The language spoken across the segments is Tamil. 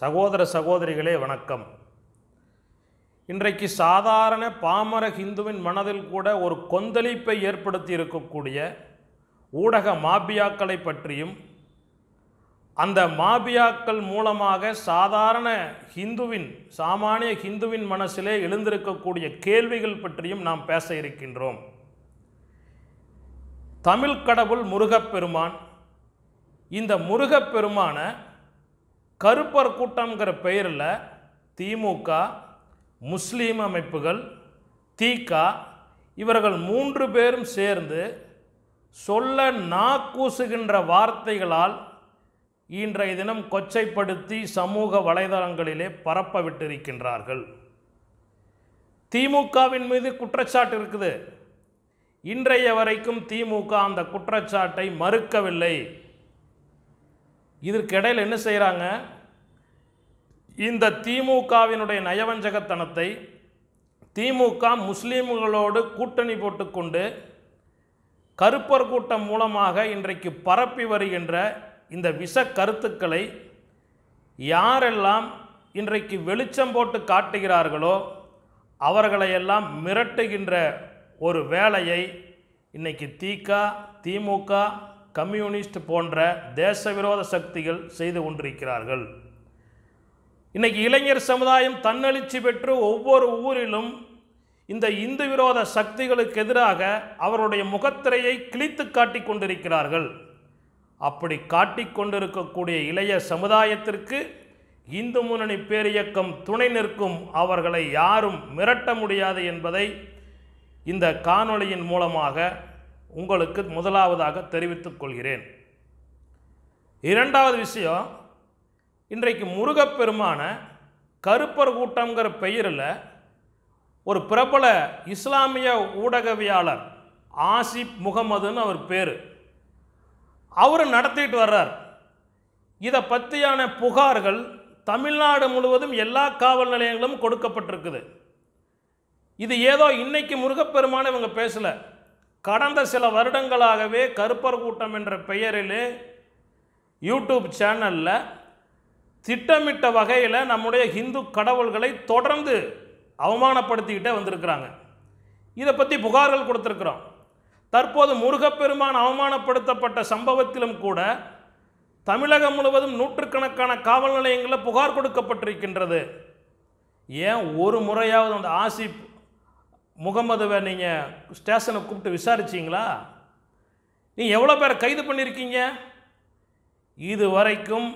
சகோதர சகோதரிகளே வணக்கம் இன்றைக்கு சாதாரண பாமர ஹிந்துவின் மனதில் கூட ஒரு கொந்தளிப்பை ஏற்படுத்தி இருக்கக்கூடிய ஊடக மாபியாக்களை பற்றியும் அந்த மாபியாக்கள் மூலமாக சாதாரண ஹிந்துவின் சாமானிய ஹிந்துவின் மனசிலே எழுந்திருக்கக்கூடிய கேள்விகள் பற்றியும் நாம் பேச இருக்கின்றோம் தமிழ் கடவுள் முருகப்பெருமான் இந்த முருகப்பெருமான கருப்பர் கூட்டம்ங்கிற பெயரில் திமுக முஸ்லீம் அமைப்புகள் தீகா இவர்கள் மூன்று பேரும் சேர்ந்து சொல்ல நாக்கூசுகின்ற வார்த்தைகளால் இன்றைய தினம் கொச்சைப்படுத்தி சமூக வலைதளங்களிலே பரப்ப விட்டிருக்கின்றார்கள் திமுகவின் மீது குற்றச்சாட்டு இருக்குது இன்றைய வரைக்கும் திமுக அந்த குற்றச்சாட்டை மறுக்கவில்லை இதற்கிடையில் என்ன செய்கிறாங்க இந்த திமுகவினுடைய நயவஞ்சகத்தனத்தை திமுக முஸ்லீம்களோடு கூட்டணி போட்டுக்கொண்டு கருப்பர் கூட்டம் மூலமாக இன்றைக்கு பரப்பி வருகின்ற இந்த விஷ கருத்துக்களை யாரெல்லாம் இன்றைக்கு வெளிச்சம் போட்டு காட்டுகிறார்களோ அவர்களையெல்லாம் மிரட்டுகின்ற ஒரு வேலையை இன்றைக்கி திக திமுக கம்யூனிஸ்ட் போன்ற தேச விரோத சக்திகள் செய்து கொண்டிருக்கிறார்கள் இன்றைக்கி இளைஞர் சமுதாயம் தன்னெழுச்சி பெற்று ஒவ்வொரு ஊரிலும் இந்த இந்து விரோத சக்திகளுக்கு எதிராக அவருடைய முகத்திரையை கிழித்து காட்டி கொண்டிருக்கிறார்கள் அப்படி காட்டி கொண்டிருக்கக்கூடிய இளைய சமுதாயத்திற்கு இந்து முன்னணி பேரியக்கம் துணை நிற்கும் அவர்களை யாரும் மிரட்ட முடியாது என்பதை இந்த காணொளியின் மூலமாக உங்களுக்கு முதலாவதாக தெரிவித்துக் கொள்கிறேன் இரண்டாவது விஷயம் இன்றைக்கு முருகப்பெருமான கருப்பர் கூட்டங்கிற பெயரில் ஒரு பிரபல இஸ்லாமிய ஊடகவியாளர் ஆசிப் முகமதுன்னு அவர் பேர் அவர் நடத்திட்டு வர்றார் இதை பற்றியான புகார்கள் தமிழ்நாடு முழுவதும் எல்லா காவல் நிலையங்களும் கொடுக்கப்பட்டிருக்குது இது ஏதோ இன்னைக்கு முருகப்பெருமான இவங்க பேசலை கடந்த சில வருடங்களாகவே கருப்பர் கூட்டம் என்ற பெயரில் யூடியூப் சேனலில் திட்டமிட்ட வகையில் நம்முடைய ஹிந்து கடவுள்களை தொடர்ந்து அவமானப்படுத்திக்கிட்டே வந்திருக்கிறாங்க இதை பற்றி புகார்கள் கொடுத்துருக்குறோம் தற்போது முருகப்பெருமான் அவமானப்படுத்தப்பட்ட சம்பவத்திலும் கூட தமிழகம் முழுவதும் நூற்றுக்கணக்கான காவல் நிலையங்களில் புகார் கொடுக்கப்பட்டிருக்கின்றது ஏன் ஒரு முறையாவது அந்த ஆசிப் முகமதுவை நீங்கள் ஸ்டேஷனை கூப்பிட்டு விசாரிச்சிங்களா நீ எவ்வளோ பேரை கைது பண்ணியிருக்கீங்க இது வரைக்கும்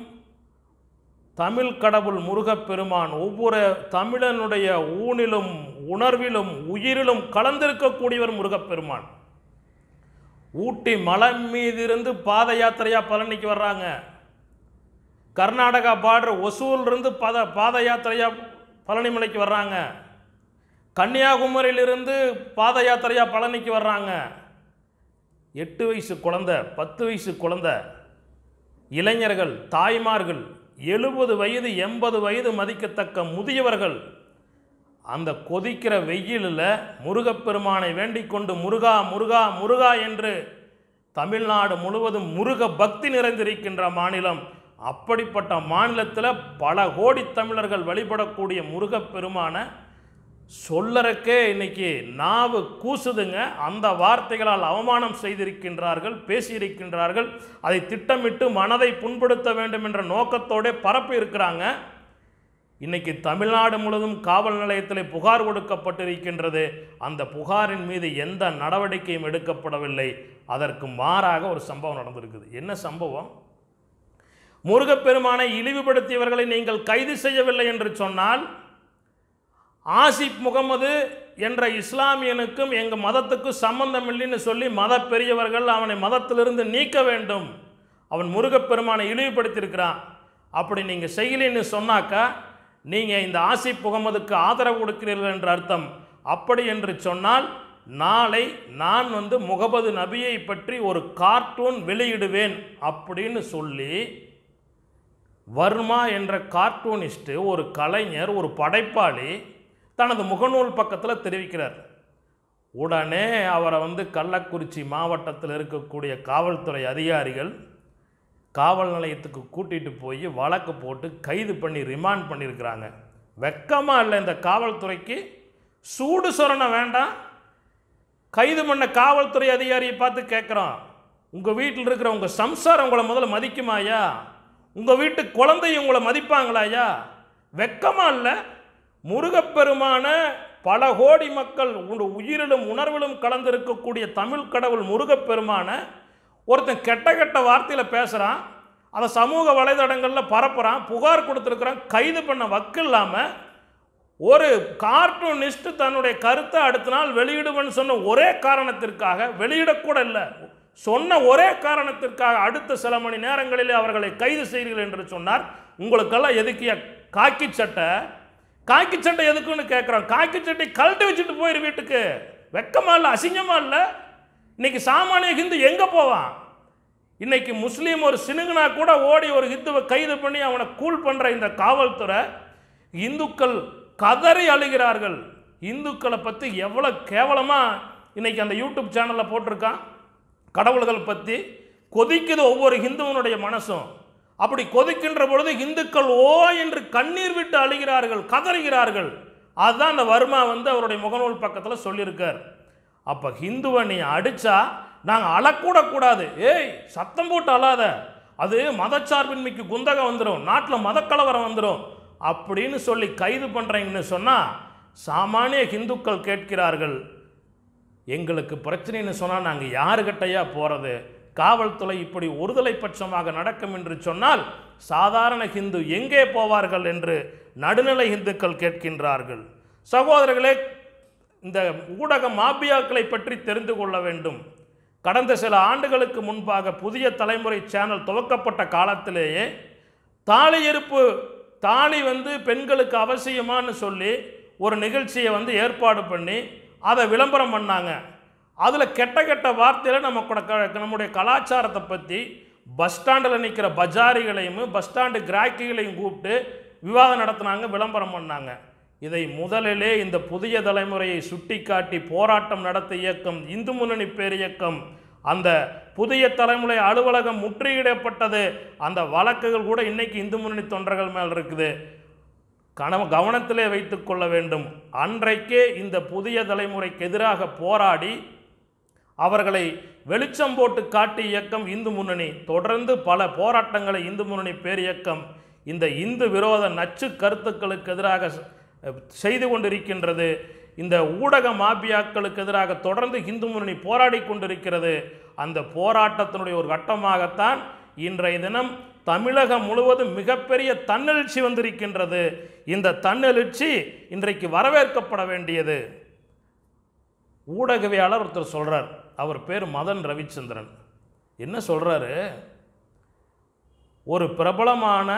தமிழ் கடவுள் முருகப்பெருமான் ஒவ்வொரு தமிழனுடைய ஊனிலும் உணர்விலும் உயிரிலும் கலந்திருக்கக்கூடியவர் முருகப்பெருமான் ஊட்டி மலை மீதிருந்து பாத யாத்திரையாக பழனிக்கு வர்றாங்க கர்நாடகா பார்டர் ஒசூர்லேருந்து பத பாத யாத்திரையாக பழனிமலைக்கு வர்றாங்க கன்னியாகுமரியிலிருந்து பாத யாத்திரையாக பழனிக்கு வர்றாங்க எட்டு வயசு குழந்த பத்து வயசு குழந்த இளைஞர்கள் தாய்மார்கள் எழுபது வயது எண்பது வயது மதிக்கத்தக்க முதியவர்கள் அந்த கொதிக்கிற வெயிலில் முருகப்பெருமானை வேண்டிக் கொண்டு முருகா முருகா முருகா என்று தமிழ்நாடு முழுவதும் முருக பக்தி நிறைந்திருக்கின்ற மாநிலம் அப்படிப்பட்ட மாநிலத்தில் பல கோடி தமிழர்கள் வழிபடக்கூடிய முருகப்பெருமான சொல்லறக்கே இன்னைக்கு நாவு கூசுதுங்க அந்த வார்த்தைகளால் அவமானம் செய்திருக்கின்றார்கள் பேசியிருக்கின்றார்கள் அதை திட்டமிட்டு மனதை புண்படுத்த வேண்டும் என்ற நோக்கத்தோடே பரப்பி இருக்கிறாங்க இன்னைக்கு தமிழ்நாடு முழுவதும் காவல் நிலையத்தில் புகார் கொடுக்கப்பட்டிருக்கின்றது அந்த புகாரின் மீது எந்த நடவடிக்கையும் எடுக்கப்படவில்லை அதற்கு மாறாக ஒரு சம்பவம் நடந்திருக்குது என்ன சம்பவம் முருகப்பெருமானை இழிவுபடுத்தியவர்களை நீங்கள் கைது செய்யவில்லை என்று சொன்னால் ஆசிப் முகமது என்ற இஸ்லாமியனுக்கும் எங்கள் மதத்துக்கும் சம்பந்தம் இல்லைன்னு சொல்லி மத பெரியவர்கள் அவனை மதத்திலிருந்து நீக்க வேண்டும் அவன் முருகப்பெருமானை இழிவுபடுத்தியிருக்கிறான் அப்படி நீங்கள் செய்யலின்னு சொன்னாக்கா நீங்கள் இந்த ஆசிப் முகமதுக்கு ஆதரவு கொடுக்கிறீர்கள் என்ற அர்த்தம் அப்படி என்று சொன்னால் நாளை நான் வந்து முகமது நபியை பற்றி ஒரு கார்ட்டூன் வெளியிடுவேன் அப்படின்னு சொல்லி வர்மா என்ற கார்ட்டூனிஸ்ட்டு ஒரு கலைஞர் ஒரு படைப்பாளி தனது முகநூல் பக்கத்தில் தெரிவிக்கிறார் உடனே அவரை வந்து கள்ளக்குறிச்சி மாவட்டத்தில் இருக்கக்கூடிய காவல்துறை அதிகாரிகள் காவல் நிலையத்துக்கு கூட்டிகிட்டு போய் வழக்கு போட்டு கைது பண்ணி ரிமாண்ட் பண்ணியிருக்கிறாங்க வெக்கமாக இல்லை இந்த காவல்துறைக்கு சூடு சொரணை வேண்டாம் கைது பண்ண காவல்துறை அதிகாரியை பார்த்து கேட்குறோம் உங்கள் வீட்டில் இருக்கிற உங்கள் சம்சாரம் உங்களை முதல்ல மதிக்குமாயா உங்கள் வீட்டு குழந்தையும் உங்களை மதிப்பாங்களாயா வெக்கமாக இல்லை முருகப்பெருமான பல கோடி மக்கள் உயிரிலும் உணர்விலும் கலந்திருக்கக்கூடிய தமிழ் கடவுள் முருகப்பெருமான ஒருத்தன் கெட்ட கெட்ட வார்த்தையில் பேசுகிறான் அதை சமூக வலைதளங்களில் பரப்புகிறான் புகார் கொடுத்துருக்குறான் கைது பண்ண வக்கு இல்லாமல் ஒரு கார்ட்டூனிஸ்ட் தன்னுடைய கருத்தை அடுத்த நாள் வெளியிடுவேன்னு சொன்ன ஒரே காரணத்திற்காக வெளியிடக்கூட இல்லை சொன்ன ஒரே காரணத்திற்காக அடுத்த சில மணி நேரங்களிலே அவர்களை கைது செய்கிறீர்கள் என்று சொன்னார் உங்களுக்கெல்லாம் எதுக்கிய காக்கி சட்டை காக்கி சண்டை எதுக்குன்னு கேட்குறோம் காக்கி சண்டை கழட்டி வச்சுட்டு போயிரு வீட்டுக்கு வெக்கமாக இல்லை அசிங்கமாக இல்லை இன்றைக்கி சாமானிய ஹிந்து எங்கே போவான் இன்றைக்கி முஸ்லீம் ஒரு சினுங்கனா கூட ஓடி ஒரு ஹிந்துவை கைது பண்ணி அவனை கூல் பண்ணுற இந்த காவல்துறை இந்துக்கள் கதறி அழுகிறார்கள் இந்துக்களை பற்றி எவ்வளோ கேவலமாக இன்றைக்கி அந்த யூடியூப் சேனலில் போட்டிருக்கான் கடவுள்கள் பற்றி கொதிக்குது ஒவ்வொரு ஹிந்துவனுடைய மனசும் அப்படி கொதிக்கின்ற பொழுது இந்துக்கள் ஓ என்று கண்ணீர் விட்டு அழுகிறார்கள் கதறுகிறார்கள் அதுதான் அந்த வர்மா வந்து அவருடைய முகநூல் பக்கத்தில் சொல்லியிருக்கார் அப்போ ஹிந்துவை நீ அடித்தா நாங்கள் அழக்கூட கூடாது ஏய் சத்தம் போட்டு அழாத அது மதச்சார்பின்மைக்கு குந்தகம் வந்துடும் நாட்டில் மதக்கலவரம் வந்துடும் அப்படின்னு சொல்லி கைது பண்ணுறீங்கன்னு சொன்னால் சாமானிய ஹிந்துக்கள் கேட்கிறார்கள் எங்களுக்கு பிரச்சனைன்னு சொன்னால் நாங்கள் யாருக்கிட்டையா போகிறது காவல்துறை இப்படி ஒருதலை பட்சமாக நடக்கும் என்று சொன்னால் சாதாரண ஹிந்து எங்கே போவார்கள் என்று நடுநிலை இந்துக்கள் கேட்கின்றார்கள் சகோதரர்களே இந்த ஊடக மாபியாக்களை பற்றி தெரிந்து கொள்ள வேண்டும் கடந்த சில ஆண்டுகளுக்கு முன்பாக புதிய தலைமுறை சேனல் துவக்கப்பட்ட காலத்திலேயே தாலி இருப்பு தாலி வந்து பெண்களுக்கு அவசியமானு சொல்லி ஒரு நிகழ்ச்சியை வந்து ஏற்பாடு பண்ணி அதை விளம்பரம் பண்ணாங்க அதில் கெட்ட கெட்ட வார்த்தையில் நம்ம நம்முடைய கலாச்சாரத்தை பற்றி பஸ் ஸ்டாண்டில் நிற்கிற பஜாரிகளையும் பஸ் ஸ்டாண்டு கிராக்கிகளையும் கூப்பிட்டு விவாதம் நடத்தினாங்க விளம்பரம் பண்ணாங்க இதை முதலிலே இந்த புதிய தலைமுறையை சுட்டிக்காட்டி போராட்டம் நடத்த இயக்கம் இந்து முன்னணி பேரியக்கம் அந்த புதிய தலைமுறை அலுவலகம் முற்றுகையிடப்பட்டது அந்த வழக்குகள் கூட இன்னைக்கு இந்து முன்னணி தொண்டர்கள் மேல் இருக்குது கனவ கவனத்திலே வைத்து கொள்ள வேண்டும் அன்றைக்கே இந்த புதிய தலைமுறைக்கு எதிராக போராடி அவர்களை வெளிச்சம் போட்டு காட்டி இயக்கம் இந்து முன்னணி தொடர்ந்து பல போராட்டங்களை இந்து முன்னணி பேரியக்கம் இந்த இந்து விரோத நச்சு கருத்துக்களுக்கு எதிராக செய்து கொண்டிருக்கின்றது இந்த ஊடக மாபியாக்களுக்கு எதிராக தொடர்ந்து இந்து முன்னணி போராடி கொண்டிருக்கிறது அந்த போராட்டத்தினுடைய ஒரு கட்டமாகத்தான் இன்றைய தினம் தமிழகம் முழுவதும் மிகப்பெரிய தன்னெழுச்சி வந்திருக்கின்றது இந்த தன்னெழுச்சி இன்றைக்கு வரவேற்கப்பட வேண்டியது ஊடகவியாளர் ஒருத்தர் சொல்கிறார் அவர் பேர் மதன் ரவிச்சந்திரன் என்ன சொல்கிறாரு ஒரு பிரபலமான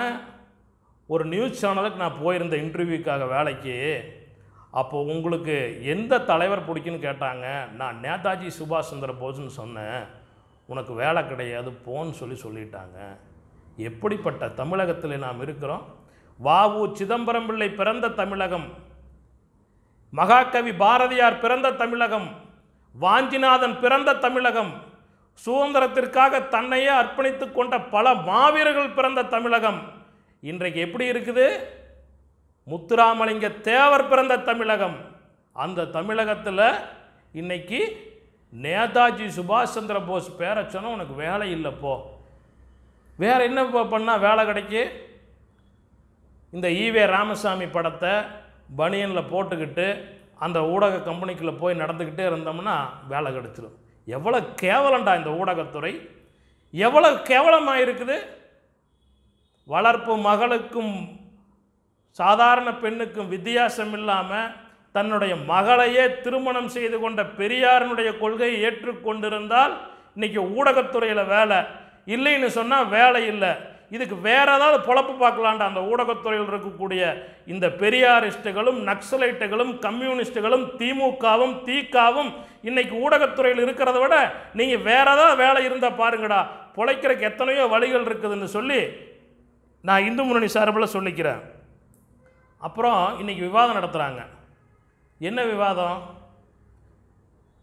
ஒரு நியூஸ் சேனலுக்கு நான் போயிருந்த இன்டர்வியூக்காக வேலைக்கு அப்போது உங்களுக்கு எந்த தலைவர் பிடிக்குன்னு கேட்டாங்க நான் நேதாஜி சுபாஷ் சந்திர போஸ்ன்னு சொன்னேன் உனக்கு வேலை கிடையாது போன்னு சொல்லி சொல்லிட்டாங்க எப்படிப்பட்ட தமிழகத்தில் நாம் இருக்கிறோம் வாவு சிதம்பரம் பிள்ளை பிறந்த தமிழகம் மகாகவி பாரதியார் பிறந்த தமிழகம் வாஞ்சிநாதன் பிறந்த தமிழகம் சுதந்திரத்திற்காக தன்னையே அர்ப்பணித்து கொண்ட பல மாவீரர்கள் பிறந்த தமிழகம் இன்றைக்கு எப்படி இருக்குது முத்துராமலிங்க தேவர் பிறந்த தமிழகம் அந்த தமிழகத்தில் இன்னைக்கு நேதாஜி சுபாஷ் சந்திர போஸ் பேரை சொன்னால் உனக்கு வேலை இல்லைப்போ வேறு என்ன பண்ணால் வேலை கிடைக்கு இந்த ஈவே ராமசாமி படத்தை பனியனில் போட்டுக்கிட்டு அந்த ஊடக கம்பெனிக்குள்ளே போய் நடந்துக்கிட்டே இருந்தோம்னா வேலை கிடச்சிடும் எவ்வளோ கேவலண்டா இந்த ஊடகத்துறை எவ்வளோ கேவலமாக இருக்குது வளர்ப்பு மகளுக்கும் சாதாரண பெண்ணுக்கும் வித்தியாசம் இல்லாமல் தன்னுடைய மகளையே திருமணம் செய்து கொண்ட பெரியாரனுடைய கொள்கையை ஏற்றுக்கொண்டிருந்தால் இன்றைக்கி ஊடகத்துறையில் வேலை இல்லைன்னு சொன்னால் வேலை இல்லை இதுக்கு வேற ஏதாவது பொழப்பு பார்க்கலான்ட்டு அந்த ஊடகத்துறையில் இருக்கக்கூடிய இந்த பெரியாரிஸ்ட்டுகளும் நக்சலைட்டுகளும் கம்யூனிஸ்ட்டுகளும் திமுகவும் தீக்காவும் இன்னைக்கு ஊடகத்துறையில் இருக்கிறத விட நீங்கள் வேற ஏதாவது வேலை இருந்தால் பாருங்கடா பிழைக்கிறக்கு எத்தனையோ வழிகள் இருக்குதுன்னு சொல்லி நான் இந்து முன்னணி சார்பில் சொல்லிக்கிறேன் அப்புறம் இன்றைக்கி விவாதம் நடத்துகிறாங்க என்ன விவாதம்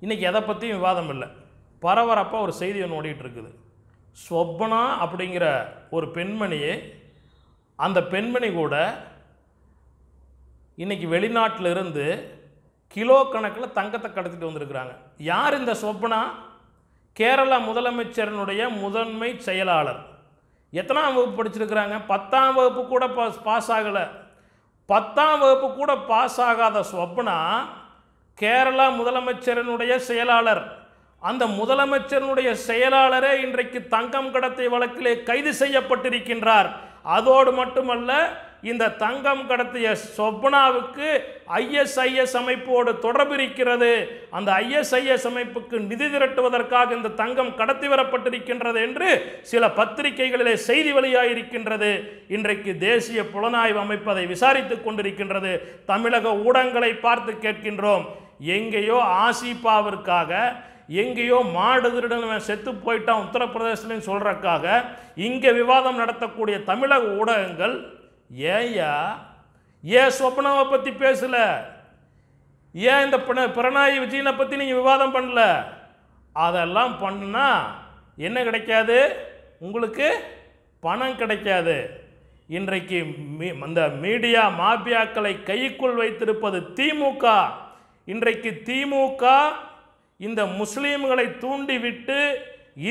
இன்றைக்கி எதை பற்றியும் விவாதம் இல்லை பரபரப்பாக ஒரு செய்தி ஒன்று ஓடிட்டுருக்குது இருக்குது ஸ்வப்னா அப்படிங்கிற ஒரு பெண்மணியே அந்த பெண்மணி கூட இன்றைக்கி வெளிநாட்டில் இருந்து கிலோ கணக்கில் தங்கத்தை கடத்திட்டு வந்திருக்கிறாங்க யார் இந்த ஸ்வப்னா கேரளா முதலமைச்சரனுடைய முதன்மை செயலாளர் எத்தனாம் வகுப்பு படிச்சிருக்கிறாங்க பத்தாம் வகுப்பு கூட பாஸ் பாஸ் ஆகலை பத்தாம் வகுப்பு கூட பாஸ் ஆகாத ஸ்வப்னா கேரளா முதலமைச்சரனுடைய செயலாளர் அந்த முதலமைச்சருடைய செயலாளரே இன்றைக்கு தங்கம் கடத்தை வழக்கிலே கைது செய்யப்பட்டிருக்கின்றார் அதோடு மட்டுமல்ல இந்த தங்கம் கடத்திய சொப்னாவுக்கு ஐஎஸ்ஐஎஸ் அமைப்போடு தொடர்பு இருக்கிறது அந்த ஐஎஸ்ஐஎஸ் அமைப்புக்கு நிதி திரட்டுவதற்காக இந்த தங்கம் கடத்தி வரப்பட்டிருக்கின்றது என்று சில பத்திரிகைகளிலே செய்தி வெளியாயிருக்கின்றது இன்றைக்கு தேசிய புலனாய்வு அமைப்பு அதை விசாரித்து கொண்டிருக்கின்றது தமிழக ஊடகங்களை பார்த்து கேட்கின்றோம் எங்கேயோ ஆசிபாவிற்காக எங்கேயோ மாடு திருடன் செத்து போயிட்டான் உத்தரப்பிரதேசம் சொல்கிறக்காக இங்கே விவாதம் நடத்தக்கூடிய தமிழக ஊடகங்கள் ஏயா ஏன் சொப்னாவை பற்றி பேசலை ஏன் இந்த பிண பிரணாயி விஜயனை பற்றி நீங்கள் விவாதம் பண்ணல அதெல்லாம் பண்ணுன்னா என்ன கிடைக்காது உங்களுக்கு பணம் கிடைக்காது இன்றைக்கு மீ அந்த மீடியா மாபியாக்களை கைக்குள் வைத்திருப்பது திமுக இன்றைக்கு திமுக இந்த முஸ்லீம்களை தூண்டிவிட்டு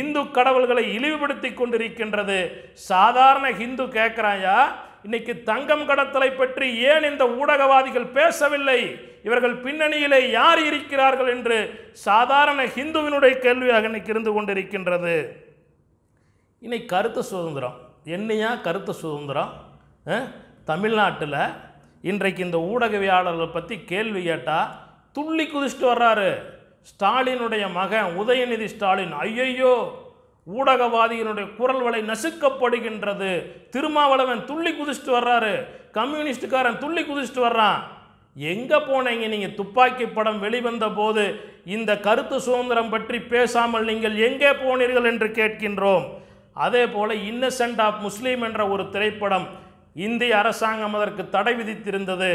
இந்து கடவுள்களை இழிவுபடுத்தி கொண்டிருக்கின்றது சாதாரண ஹிந்து கேட்குறாயா இன்னைக்கு தங்கம் கடத்தலை பற்றி ஏன் இந்த ஊடகவாதிகள் பேசவில்லை இவர்கள் பின்னணியிலே யார் இருக்கிறார்கள் என்று சாதாரண ஹிந்துவினுடைய கேள்வியாக இன்னைக்கு இருந்து கொண்டிருக்கின்றது இன்னைக்கு கருத்து சுதந்திரம் என்னையா கருத்து சுதந்திரம் தமிழ்நாட்டில் இன்றைக்கு இந்த ஊடகவியாளர்களை பற்றி கேள்வி கேட்டால் துள்ளி குதிச்சுட்டு வர்றாரு ஸ்டாலினுடைய மகன் உதயநிதி ஸ்டாலின் ஐயையோ ஊடகவாதியினுடைய குரல் வலை நசுக்கப்படுகின்றது திருமாவளவன் துள்ளி குதிச்சுட்டு வர்றாரு கம்யூனிஸ்டுக்காரன் துள்ளி குதிச்சுட்டு வர்றான் எங்கே போனீங்க நீங்கள் துப்பாக்கி படம் வெளிவந்த போது இந்த கருத்து சுதந்திரம் பற்றி பேசாமல் நீங்கள் எங்கே போனீர்கள் என்று கேட்கின்றோம் அதே போல் இன்னசென்ட் ஆஃப் முஸ்லீம் என்ற ஒரு திரைப்படம் இந்திய அரசாங்கம் அதற்கு தடை விதித்திருந்தது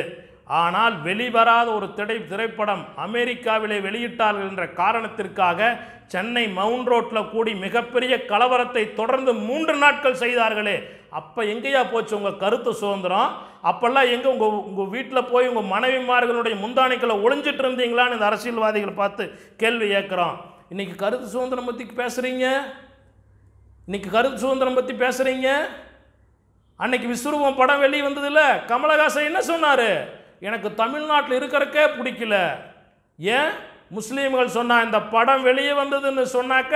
ஆனால் வெளிவராத ஒரு திரை திரைப்படம் அமெரிக்காவிலே வெளியிட்டார்கள் என்ற காரணத்திற்காக சென்னை மவுண்ட் ரோட்டில் கூடி மிகப்பெரிய கலவரத்தை தொடர்ந்து மூன்று நாட்கள் செய்தார்களே அப்போ எங்கேயா போச்சு உங்கள் கருத்து சுதந்திரம் அப்போல்லாம் எங்கே உங்கள் உங்கள் வீட்டில் போய் உங்கள் மனைவிமார்களுடைய முந்தானைக்களை ஒளிஞ்சிட்டு இருந்தீங்களான்னு இந்த அரசியல்வாதிகள் பார்த்து கேள்வி ஏற்கிறோம் இன்றைக்கி கருத்து சுதந்திரம் பற்றி பேசுகிறீங்க இன்றைக்கி கருத்து சுதந்திரம் பற்றி பேசுகிறீங்க அன்னைக்கு விஸ்வரூபம் படம் வெளியே வந்ததில்லை கமலஹாசன் என்ன சொன்னார் எனக்கு தமிழ்நாட்டில் இருக்கிறக்கே பிடிக்கல ஏன் முஸ்லீம்கள் சொன்னால் இந்த படம் வெளியே வந்ததுன்னு சொன்னாக்க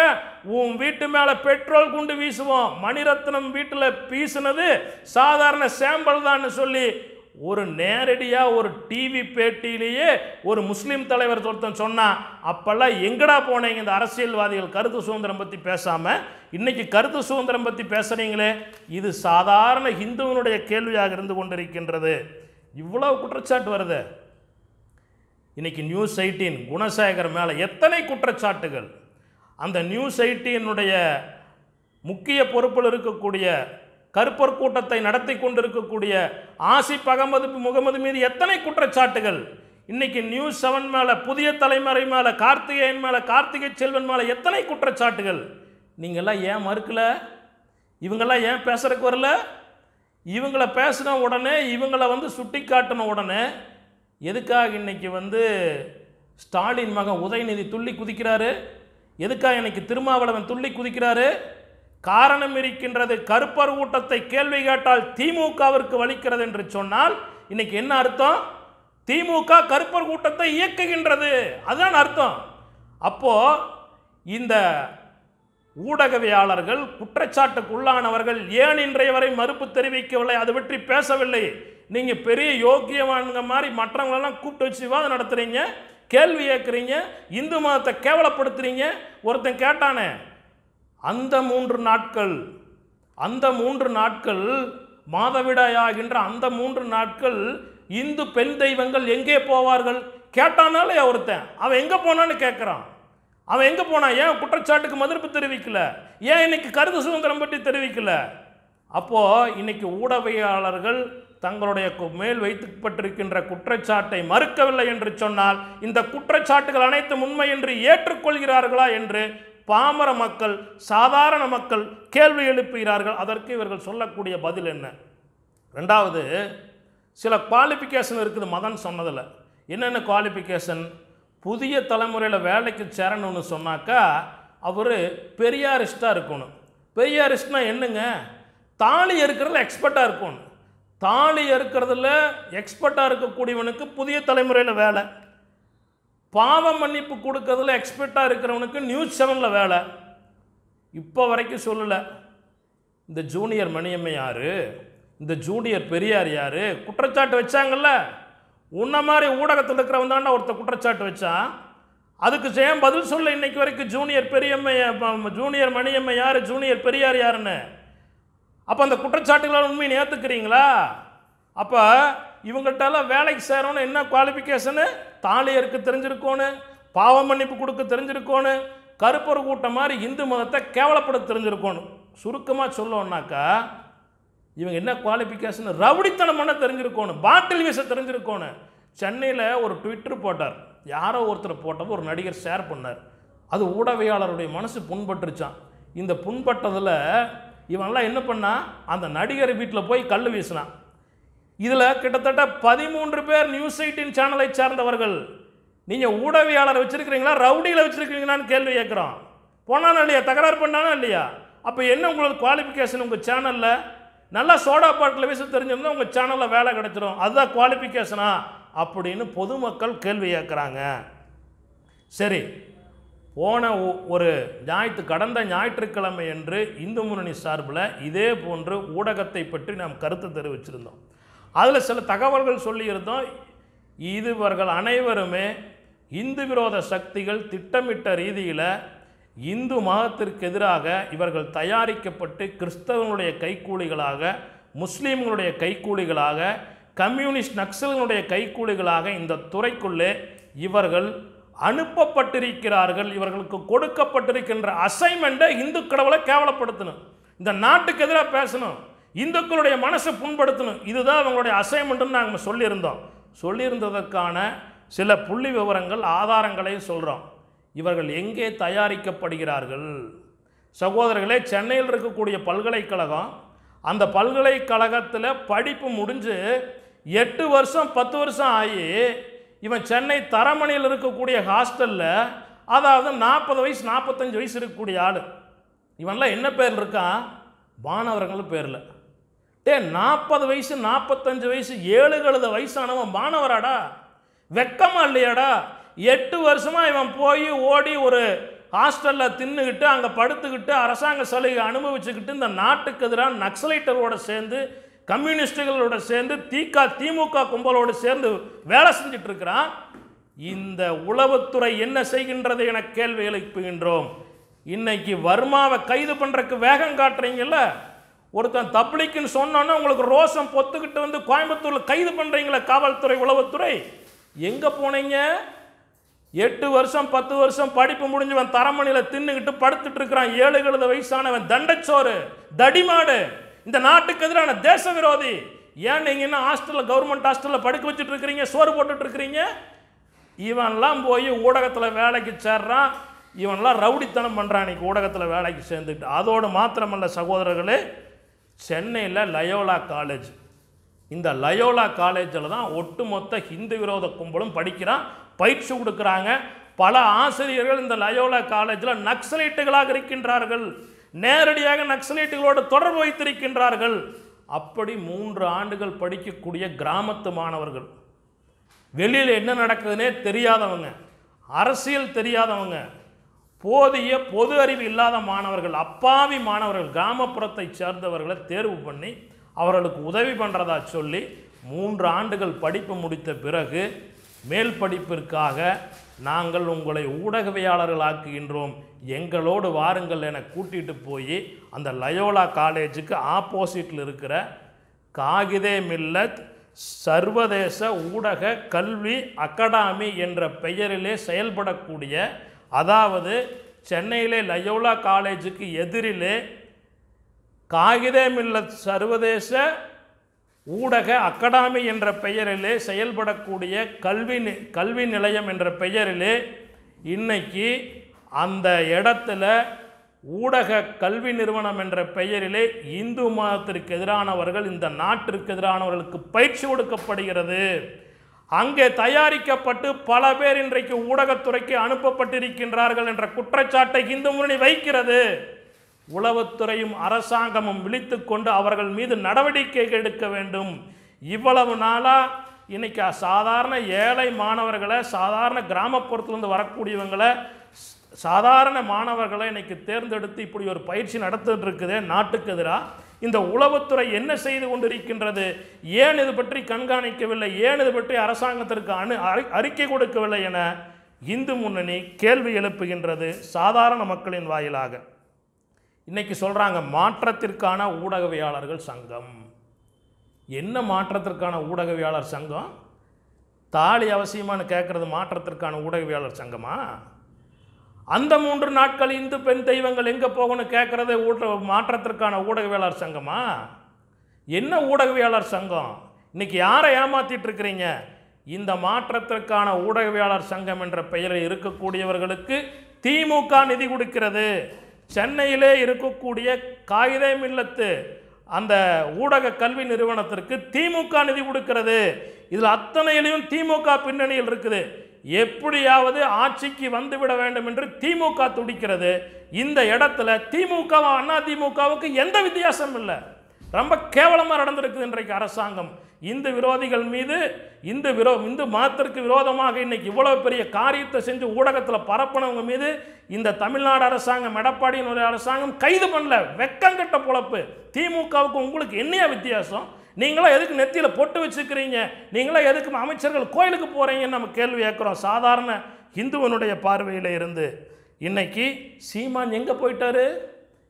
உன் வீட்டு மேலே பெட்ரோல் குண்டு வீசுவோம் மணிரத்னம் வீட்டில் பீசினது சாதாரண சாம்பிள் தான் சொல்லி ஒரு நேரடியாக ஒரு டிவி பேட்டியிலேயே ஒரு முஸ்லீம் தலைவர் ஒருத்தன் சொன்னான் அப்போல்லாம் எங்கடா போனீங்க இந்த அரசியல்வாதிகள் கருத்து சுதந்திரம் பற்றி பேசாமல் இன்றைக்கி கருத்து சுதந்திரம் பற்றி பேசுகிறீங்களே இது சாதாரண ஹிந்துவனுடைய கேள்வியாக இருந்து கொண்டிருக்கின்றது இவ்வளோ குற்றச்சாட்டு வருது இன்றைக்கி நியூஸ் எயிட்டீன் குணசேகர் மேலே எத்தனை குற்றச்சாட்டுகள் அந்த நியூஸ் எயிட்டீனுடைய முக்கிய பொறுப்பில் இருக்கக்கூடிய கருப்பர் கூட்டத்தை நடத்தி கொண்டிருக்கக்கூடிய ஆசிப் அகமது முகமது மீது எத்தனை குற்றச்சாட்டுகள் இன்னைக்கு நியூஸ் செவன் மேலே புதிய தலைமுறை மேலே கார்த்திகேயன் மேலே கார்த்திகை செல்வன் மேலே எத்தனை குற்றச்சாட்டுகள் நீங்கள்லாம் ஏன் மறுக்கலை இவங்கெல்லாம் ஏன் பேசுகிறக்கு வரல இவங்களை பேசின உடனே இவங்கள வந்து சுட்டி காட்டின உடனே எதுக்காக இன்னைக்கு வந்து ஸ்டாலின் மகன் உதயநிதி துள்ளி குதிக்கிறாரு எதுக்காக இன்றைக்கி திருமாவளவன் துள்ளி குதிக்கிறாரு காரணம் இருக்கின்றது கருப்பர் ஊட்டத்தை கேள்வி கேட்டால் திமுகவிற்கு வலிக்கிறது என்று சொன்னால் இன்னைக்கு என்ன அர்த்தம் திமுக கருப்பர் கூட்டத்தை இயக்குகின்றது அதுதான் அர்த்தம் அப்போ இந்த ஊடகவியாளர்கள் குற்றச்சாட்டுக்குள்ளானவர்கள் ஏன் இன்றைய வரை மறுப்பு தெரிவிக்கவில்லை அதை பற்றி பேசவில்லை நீங்கள் பெரிய யோக்கியவானுங்க மாதிரி மற்றவங்களெல்லாம் கூப்பிட்டு வச்சு விவாதம் நடத்துகிறீங்க கேள்வி கேட்குறீங்க இந்து மதத்தை கேவலப்படுத்துகிறீங்க ஒருத்தன் கேட்டானே அந்த மூன்று நாட்கள் அந்த மூன்று நாட்கள் மாதவிடாயாகின்ற அந்த மூன்று நாட்கள் இந்து பெண் தெய்வங்கள் எங்கே போவார்கள் கேட்டானாலே ஒருத்தன் அவன் எங்கே போனான்னு கேட்குறான் அவன் எங்கே போனான் ஏன் குற்றச்சாட்டுக்கு மதிப்பு தெரிவிக்கல ஏன் இன்னைக்கு கருத்து சுதந்திரம் பற்றி தெரிவிக்கல அப்போது இன்னைக்கு ஊடகவியலாளர்கள் தங்களுடைய மேல் வைத்துப்பட்டிருக்கின்ற குற்றச்சாட்டை மறுக்கவில்லை என்று சொன்னால் இந்த குற்றச்சாட்டுகள் அனைத்தும் உண்மை என்று ஏற்றுக்கொள்கிறார்களா என்று பாமர மக்கள் சாதாரண மக்கள் கேள்வி எழுப்புகிறார்கள் அதற்கு இவர்கள் சொல்லக்கூடிய பதில் என்ன ரெண்டாவது சில குவாலிஃபிகேஷன் இருக்குது மதன் சொன்னதில் என்னென்ன குவாலிஃபிகேஷன் புதிய தலைமுறையில் வேலைக்கு சேரணும்னு சொன்னாக்கா அவர் பெரியாரிஸ்ட்டாக இருக்கணும் பெரியாரிஸ்ட்னால் என்னங்க தாலி இருக்கிறதுல எக்ஸ்பர்ட்டாக இருக்கணும் தாலி இருக்கிறதுல எக்ஸ்பர்ட்டாக இருக்கக்கூடியவனுக்கு புதிய தலைமுறையில் வேலை பாவ மன்னிப்பு கொடுக்கறதுல எக்ஸ்பர்ட்டாக இருக்கிறவனுக்கு நியூஸ் செவனில் வேலை இப்போ வரைக்கும் சொல்லலை இந்த ஜூனியர் மணியம்மை யார் இந்த ஜூனியர் பெரியார் யார் குற்றச்சாட்டு வச்சாங்கல்ல உன்ன மாதிரி ஊடகத்தில் இருக்கிறவன் தான் ஒருத்த குற்றச்சாட்டு வச்சான் அதுக்கு ஜெயம் பதில் சொல்ல இன்னைக்கு வரைக்கும் ஜூனியர் பெரியம்மை ஜூனியர் மணியம்மை யார் ஜூனியர் பெரியார் யாருன்னு அப்போ அந்த குற்றச்சாட்டுகளால் உண்மையை ஏற்றுக்கிறீங்களா அப்போ இவங்கள்ட்டெல்லாம் வேலைக்கு சேரணும் என்ன குவாலிஃபிகேஷனு தாலியருக்கு தெரிஞ்சிருக்கோன்னு பாவ மன்னிப்பு கொடுக்க தெரிஞ்சிருக்கோன்னு கருப்பர் கூட்டம் மாதிரி இந்து மதத்தை கேவலப்பட தெரிஞ்சிருக்கணும் சுருக்கமாக சொல்லணுன்னாக்கா இவங்க என்ன குவாலிஃபிகேஷன் ரவுடித்தனமான தெரிஞ்சிருக்கோணும் பாட்டில் வீச தெரிஞ்சிருக்கோணும் சென்னையில் ஒரு ட்விட்டர் போட்டார் யாரோ ஒருத்தர் போட்டப்போ ஒரு நடிகர் ஷேர் பண்ணார் அது ஊடகையாளருடைய மனசு புண்பட்டுருச்சான் இந்த புண்பட்டதில் இவன்லாம் என்ன பண்ணான் அந்த நடிகர் வீட்டில் போய் கல் வீசினான் இதில் கிட்டத்தட்ட பதிமூன்று பேர் நியூஸ் எயிட்டின் சேனலை சார்ந்தவர்கள் நீங்கள் ஊடகவியாளரை வச்சுருக்கிறீங்களா ரவுடியில் வச்சுருக்கிறீங்களான்னு கேள்வி கேட்குறோம் போனாலும் இல்லையா தகராறு பண்ணாலும் இல்லையா அப்போ என்ன உங்களுக்கு குவாலிஃபிகேஷன் உங்கள் சேனலில் நல்லா சோடா பாட்டில் வீச தெரிஞ்சிருந்தால் உங்கள் சேனலில் வேலை கிடச்சிடும் அதுதான் குவாலிஃபிகேஷனா அப்படின்னு பொதுமக்கள் கேள்வி கேட்குறாங்க சரி போன ஒரு ஞாயிற்று கடந்த ஞாயிற்றுக்கிழமை என்று இந்து முன்னணி சார்பில் இதே போன்று ஊடகத்தை பற்றி நாம் கருத்து தெரிவிச்சிருந்தோம் அதில் சில தகவல்கள் சொல்லியிருந்தோம் இதுவர்கள் அனைவருமே இந்து விரோத சக்திகள் திட்டமிட்ட ரீதியில் இந்து மதத்திற்கு எதிராக இவர்கள் தயாரிக்கப்பட்டு கிறிஸ்தவனுடைய கைக்கூலிகளாக முஸ்லீம்களுடைய கைக்கூலிகளாக கம்யூனிஸ்ட் நக்சல்களுடைய கைக்கூலிகளாக இந்த துறைக்குள்ளே இவர்கள் அனுப்பப்பட்டிருக்கிறார்கள் இவர்களுக்கு கொடுக்கப்பட்டிருக்கின்ற அசைன்மெண்ட்டை இந்து கடவுளை கேவலப்படுத்தணும் இந்த நாட்டுக்கு எதிராக பேசணும் இந்துக்களுடைய மனசை புண்படுத்தணும் இதுதான் அவங்களுடைய அசைன்மெண்ட்டுன்னு நாங்கள் சொல்லியிருந்தோம் சொல்லியிருந்ததற்கான சில புள்ளி விவரங்கள் ஆதாரங்களையும் சொல்கிறோம் இவர்கள் எங்கே தயாரிக்கப்படுகிறார்கள் சகோதரர்களே சென்னையில் இருக்கக்கூடிய பல்கலைக்கழகம் அந்த பல்கலைக்கழகத்தில் படிப்பு முடிஞ்சு எட்டு வருஷம் பத்து வருஷம் ஆகி இவன் சென்னை தரமணியில் இருக்கக்கூடிய ஹாஸ்டலில் அதாவது நாற்பது வயசு நாற்பத்தஞ்சு வயசு இருக்கக்கூடிய ஆள் இவன்லாம் என்ன பேர் இருக்கான் மாணவர்கள் பேரில் டே நாற்பது வயசு நாற்பத்தஞ்சு வயசு ஏழு கழுத வயசானவன் மாணவராடா வெக்கமாக இல்லையாடா எட்டு வருஷமாக இவன் போய் ஓடி ஒரு ஹாஸ்டலில் தின்னுக்கிட்டு அங்கே படுத்துக்கிட்டு அரசாங்க சலுகை அனுபவிச்சுக்கிட்டு இந்த நாட்டுக்கு எதிராக நக்சலைட்டர்களோட சேர்ந்து கம்யூனிஸ்டுகளோட சேர்ந்து தீகா திமுக கும்பலோடு சேர்ந்து வேலை செஞ்சுட்டு இருக்கிறான் இந்த உளவுத்துறை என்ன செய்கின்றது என கேள்வி எழுப்புகின்றோம் இன்னைக்கு வர்மாவை கைது பண்ணுறக்கு வேகம் காட்டுறீங்கல்ல ஒருத்தன் தப்ளிக்குன்னு சொன்னோன்னா உங்களுக்கு ரோஷம் பொத்துக்கிட்டு வந்து கோயம்புத்தூரில் கைது பண்ணுறீங்களே காவல்துறை உளவுத்துறை எங்கே போனீங்க எட்டு வருஷம் பத்து வருஷம் படிப்பு முடிஞ்சவன் தரமணியில் தின்னுக்கிட்டு படுத்துட்டு இருக்கிறான் ஏழு எழுது வயசானவன் தண்டச்சோறு தடிமாடு இந்த நாட்டுக்கு எதிரான தேச விரோதி ஏன் நீங்கள் ஹாஸ்டலில் கவர்மெண்ட் ஹாஸ்டலில் படுக்க வச்சுட்டு இருக்கிறீங்க சோறு போட்டுட்டு இருக்கிறீங்க இவன்லாம் போய் ஊடகத்தில் வேலைக்கு சேர்றான் இவன்லாம் ரவுடித்தனம் பண்ணுறான் இன்றைக்கி ஊடகத்தில் வேலைக்கு சேர்ந்துட்டு அதோடு மாத்திரமல்ல சகோதரர்களே சென்னையில் லயோலா காலேஜ் இந்த லயோலா காலேஜில் தான் ஒட்டுமொத்த ஹிந்து விரோத கும்பலும் படிக்கிறான் பயிற்சி கொடுக்குறாங்க பல ஆசிரியர்கள் இந்த லயோலா காலேஜில் நக்சலைட்டுகளாக இருக்கின்றார்கள் நேரடியாக நக்சலைட்டுகளோடு தொடர்பு வைத்திருக்கின்றார்கள் அப்படி மூன்று ஆண்டுகள் படிக்கக்கூடிய கிராமத்து மாணவர்கள் வெளியில் என்ன நடக்குதுன்னே தெரியாதவங்க அரசியல் தெரியாதவங்க போதிய பொது அறிவு இல்லாத மாணவர்கள் அப்பாவி மாணவர்கள் கிராமப்புறத்தை சேர்ந்தவர்களை தேர்வு பண்ணி அவர்களுக்கு உதவி பண்ணுறதா சொல்லி மூன்று ஆண்டுகள் படிப்பு முடித்த பிறகு மேல் படிப்பிற்காக நாங்கள் உங்களை ஊடகவியாளர்களாக்குகின்றோம் எங்களோடு வாருங்கள் என கூட்டிகிட்டு போய் அந்த லயோலா காலேஜுக்கு ஆப்போசிட்டில் இருக்கிற காகிதே மில்லத் சர்வதேச ஊடக கல்வி அகாடமி என்ற பெயரிலே செயல்படக்கூடிய அதாவது சென்னையிலே லயோலா காலேஜுக்கு எதிரிலே காகிதே மில்லத் சர்வதேச ஊடக அகாடமி என்ற பெயரிலே செயல்படக்கூடிய கல்வி கல்வி நிலையம் என்ற பெயரிலே இன்னைக்கு அந்த இடத்துல ஊடக கல்வி நிறுவனம் என்ற பெயரிலே இந்து மதத்திற்கு எதிரானவர்கள் இந்த நாட்டிற்கு எதிரானவர்களுக்கு பயிற்சி கொடுக்கப்படுகிறது அங்கே தயாரிக்கப்பட்டு பல பேர் இன்றைக்கு ஊடகத்துறைக்கு அனுப்பப்பட்டிருக்கின்றார்கள் என்ற குற்றச்சாட்டை இந்து முன்னணி வைக்கிறது உளவுத்துறையும் அரசாங்கமும் விழித்து கொண்டு அவர்கள் மீது நடவடிக்கை எடுக்க வேண்டும் இவ்வளவு நாளாக இன்றைக்கி சாதாரண ஏழை மாணவர்களை சாதாரண கிராமப்புறத்துலேருந்து வரக்கூடியவங்களை சாதாரண மாணவர்களை இன்றைக்கி தேர்ந்தெடுத்து இப்படி ஒரு பயிற்சி நடத்திட்டு இருக்குது நாட்டுக்கு எதிராக இந்த உளவுத்துறை என்ன செய்து கொண்டிருக்கின்றது ஏன் இது பற்றி கண்காணிக்கவில்லை ஏன் இது பற்றி அரசாங்கத்திற்கு அணு அறி அறிக்கை கொடுக்கவில்லை என இந்து முன்னணி கேள்வி எழுப்புகின்றது சாதாரண மக்களின் வாயிலாக இன்றைக்கி சொல்கிறாங்க மாற்றத்திற்கான ஊடகவியாளர்கள் சங்கம் என்ன மாற்றத்திற்கான ஊடகவியாளர் சங்கம் தாலி அவசியமானு கேட்குறது மாற்றத்திற்கான ஊடகவியாளர் சங்கமா அந்த மூன்று நாட்கள் இந்து பெண் தெய்வங்கள் எங்கே போகணும் கேட்குறது ஊட்ட மாற்றத்திற்கான ஊடகவியாளர் சங்கமா என்ன ஊடகவியாளர் சங்கம் இன்றைக்கி யாரை இருக்கிறீங்க இந்த மாற்றத்திற்கான ஊடகவியாளர் சங்கம் என்ற பெயரில் இருக்கக்கூடியவர்களுக்கு திமுக நிதி கொடுக்கிறது சென்னையிலே இருக்கக்கூடிய காகிதே மில்லத்து அந்த ஊடக கல்வி நிறுவனத்திற்கு திமுக நிதி கொடுக்கிறது இதில் அத்தனையிலையும் திமுக பின்னணியில் இருக்குது எப்படியாவது ஆட்சிக்கு வந்துவிட வேண்டும் என்று திமுக துடிக்கிறது இந்த இடத்துல திமுக அதிமுகவுக்கு எந்த வித்தியாசமும் இல்லை ரொம்ப கேவலமாக நடந்திருக்குது இன்றைக்கு அரசாங்கம் இந்து விரோதிகள் மீது இந்து விரோ இந்து மதத்திற்கு விரோதமாக இன்னைக்கு இவ்வளோ பெரிய காரியத்தை செஞ்சு ஊடகத்தில் பரப்பினவங்க மீது இந்த தமிழ்நாடு அரசாங்கம் எடப்பாடியினுடைய அரசாங்கம் கைது பண்ணல வெக்கங்கட்ட பொழப்பு திமுகவுக்கு உங்களுக்கு என்னையா வித்தியாசம் நீங்களாம் எதுக்கு நெத்தியில் பொட்டு வச்சுக்கிறீங்க நீங்களாம் எதுக்கு அமைச்சர்கள் கோயிலுக்கு போகிறீங்கன்னு நம்ம கேள்வி கேட்குறோம் சாதாரண இந்துவனுடைய பார்வையில் இருந்து இன்னைக்கு சீமான் எங்கே போயிட்டாரு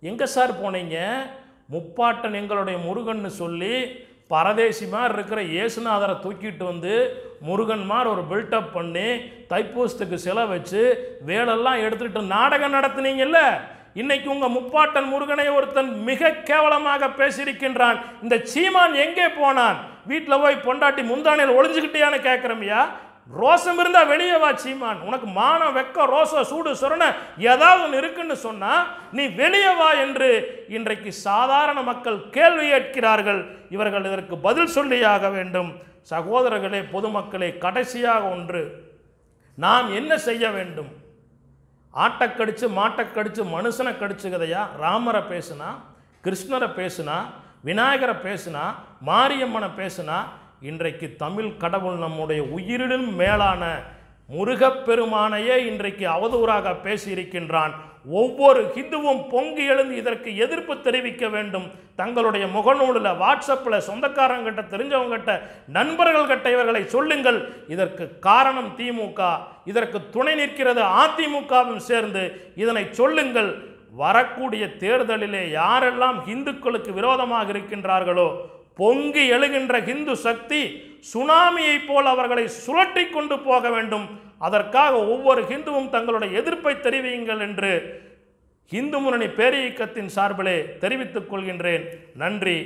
எங்கே சார் போனீங்க முப்பாட்டன் எங்களுடைய முருகன் சொல்லி பரதேசி மாதிரி இருக்கிற இயேசுநாதரை தூக்கிட்டு வந்து முருகன் மாதிரி ஒரு பில்டப் பண்ணி தைப்பூசத்துக்கு சிலை வச்சு வேலெல்லாம் எடுத்துக்கிட்டு நாடகம் நடத்துனீங்கல்ல இன்னைக்கு உங்கள் முப்பாட்டன் முருகனை ஒருத்தன் மிக கேவலமாக பேசியிருக்கின்றான் இந்த சீமான் எங்கே போனான் வீட்டில் போய் பொண்டாட்டி முந்தானையில் ஒளிஞ்சுக்கிட்டேன்னு கேட்குறமையா ரோசம் இருந்தால் வெளியே வா சீமான் உனக்கு மானம் வெக்க ரோச சூடு சொரண ஏதாவது ஒன்று இருக்குன்னு சொன்னால் நீ வெளியே வா என்று இன்றைக்கு சாதாரண மக்கள் கேள்வி கேட்கிறார்கள் இவர்கள் இதற்கு பதில் சொல்லியாக வேண்டும் சகோதரர்களே பொதுமக்களே கடைசியாக ஒன்று நாம் என்ன செய்ய வேண்டும் ஆட்டை கடிச்சு மாட்டை கடித்து மனுஷனை கடிச்சுக்கதையா ராமரை பேசுனா கிருஷ்ணரை பேசுனா விநாயகரை பேசுனா மாரியம்மனை பேசுனா இன்றைக்கு தமிழ் கடவுள் நம்முடைய உயிரிலும் மேலான முருகப்பெருமானையே இன்றைக்கு அவதூறாக பேசியிருக்கின்றான் ஒவ்வொரு ஹிந்துவும் பொங்கி எழுந்து இதற்கு எதிர்ப்பு தெரிவிக்க வேண்டும் தங்களுடைய முகநூலில் வாட்ஸ்அப்பில் சொந்தக்காரங்கிட்ட தெரிஞ்சவங்ககிட்ட நண்பர்கள்கிட்ட இவர்களை சொல்லுங்கள் இதற்கு காரணம் திமுக இதற்கு துணை நிற்கிறது அதிமுகவும் சேர்ந்து இதனை சொல்லுங்கள் வரக்கூடிய தேர்தலிலே யாரெல்லாம் இந்துக்களுக்கு விரோதமாக இருக்கின்றார்களோ பொங்கி எழுகின்ற ஹிந்து சக்தி சுனாமியைப் போல் அவர்களை சுழட்டி கொண்டு போக வேண்டும் அதற்காக ஒவ்வொரு ஹிந்துவும் தங்களுடைய எதிர்ப்பை தெரிவியுங்கள் என்று இந்து முன்னணி பேரியக்கத்தின் சார்பிலே தெரிவித்துக் கொள்கின்றேன் நன்றி